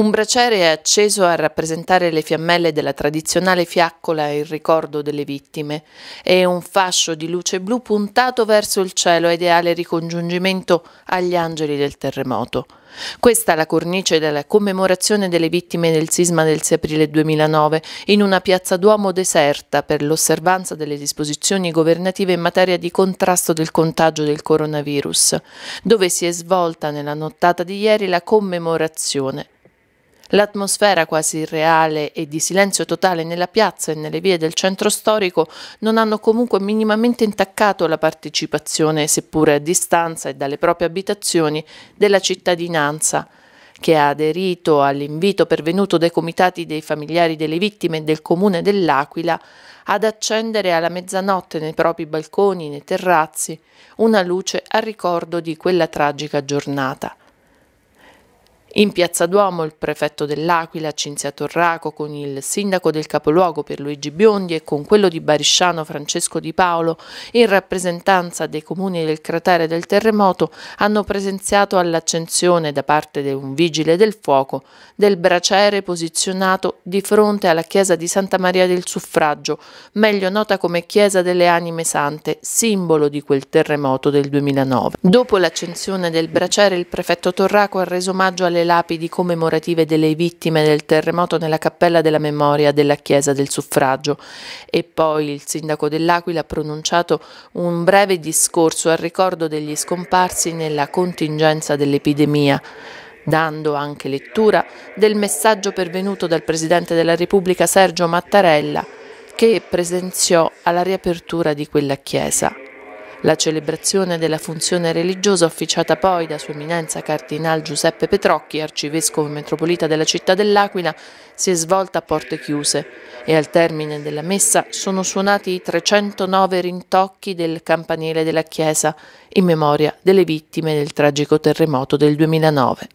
Un braciere è acceso a rappresentare le fiammelle della tradizionale fiaccola in ricordo delle vittime e un fascio di luce blu puntato verso il cielo ideale ricongiungimento agli angeli del terremoto. Questa è la cornice della commemorazione delle vittime del sisma del 6 aprile 2009 in una piazza Duomo deserta per l'osservanza delle disposizioni governative in materia di contrasto del contagio del coronavirus, dove si è svolta nella nottata di ieri la commemorazione L'atmosfera quasi irreale e di silenzio totale nella piazza e nelle vie del centro storico non hanno comunque minimamente intaccato la partecipazione, seppure a distanza e dalle proprie abitazioni, della cittadinanza, che ha aderito all'invito pervenuto dai comitati dei familiari delle vittime del comune dell'Aquila ad accendere alla mezzanotte nei propri balconi, nei terrazzi, una luce a ricordo di quella tragica giornata. In piazza Duomo il prefetto dell'Aquila, Cinzia Torraco, con il sindaco del capoluogo per Luigi Biondi e con quello di Barisciano Francesco Di Paolo, in rappresentanza dei comuni del cratere del terremoto, hanno presenziato all'accensione da parte di un vigile del fuoco del braciere posizionato di fronte alla chiesa di Santa Maria del Suffragio, meglio nota come chiesa delle anime sante, simbolo di quel terremoto del 2009. Dopo l'accensione del braciere il prefetto Torraco ha reso omaggio alle le lapidi commemorative delle vittime del terremoto nella Cappella della Memoria della Chiesa del Suffragio e poi il sindaco dell'Aquila ha pronunciato un breve discorso al ricordo degli scomparsi nella contingenza dell'epidemia dando anche lettura del messaggio pervenuto dal Presidente della Repubblica Sergio Mattarella, che presenziò alla riapertura di quella chiesa. La celebrazione della funzione religiosa officiata poi da Sua Eminenza Cardinal Giuseppe Petrocchi, arcivescovo metropolita della città dell'Aquila, si è svolta a porte chiuse e al termine della messa sono suonati i 309 rintocchi del campanile della chiesa in memoria delle vittime del tragico terremoto del 2009.